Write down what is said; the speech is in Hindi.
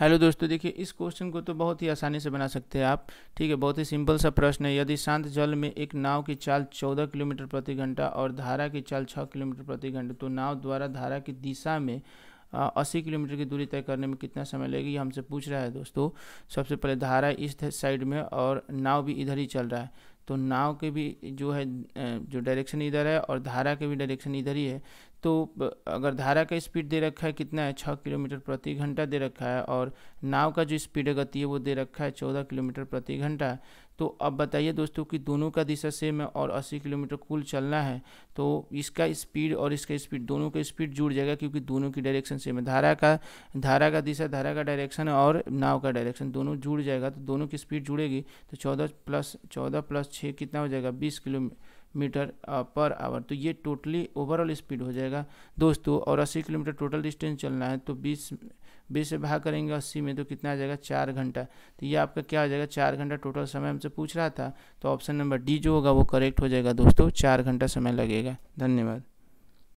हेलो दोस्तों देखिए इस क्वेश्चन को तो बहुत ही आसानी से बना सकते हैं आप ठीक है बहुत ही सिंपल सा प्रश्न है यदि शांत जल में एक नाव की चाल 14 किलोमीटर प्रति घंटा और धारा की चाल 6 किलोमीटर प्रति घंटा तो नाव द्वारा धारा की दिशा में अस्सी किलोमीटर की दूरी तय करने में कितना समय लगेगा ये हमसे पूछ रहा है दोस्तों सबसे पहले धारा इस साइड में और नाव भी इधर ही चल रहा है तो नाव के भी जो है जो डायरेक्शन इधर है और धारा के भी डायरेक्शन इधर ही है तो अगर धारा का स्पीड दे रखा है कितना है छः किलोमीटर प्रति घंटा दे रखा है और नाव का जो स्पीड गति है वो दे रखा है चौदह किलोमीटर प्रति घंटा तो अब बताइए दोस्तों कि दोनों का दिशा सेम है और अस्सी किलोमीटर कुल चलना है तो इसका स्पीड और इसका स्पीड दोनों का स्पीड जुड़ जाएगा क्योंकि दोनों की डायरेक्शन सेम है धारा का धारा का दिशा धारा का डायरेक्शन है और नाव का डायरेक्शन दोनों जुड़ जाएगा तो दोनों की स्पीड जुड़ेगी तो चौदह प्लस चौदह प्लस छः कितना हो जाएगा बीस किलोमीटर मीटर पर आवर तो ये टोटली ओवरऑल स्पीड हो जाएगा दोस्तों और अस्सी किलोमीटर टोटल डिस्टेंस चलना है तो बीस बीस से भाग करेंगे अस्सी में तो कितना आ जाएगा चार घंटा तो ये आपका क्या हो जाएगा चार घंटा टोटल समय हमसे पूछ रहा था तो ऑप्शन नंबर डी जो होगा वो करेक्ट हो जाएगा दोस्तों चार घंटा समय लगेगा धन्यवाद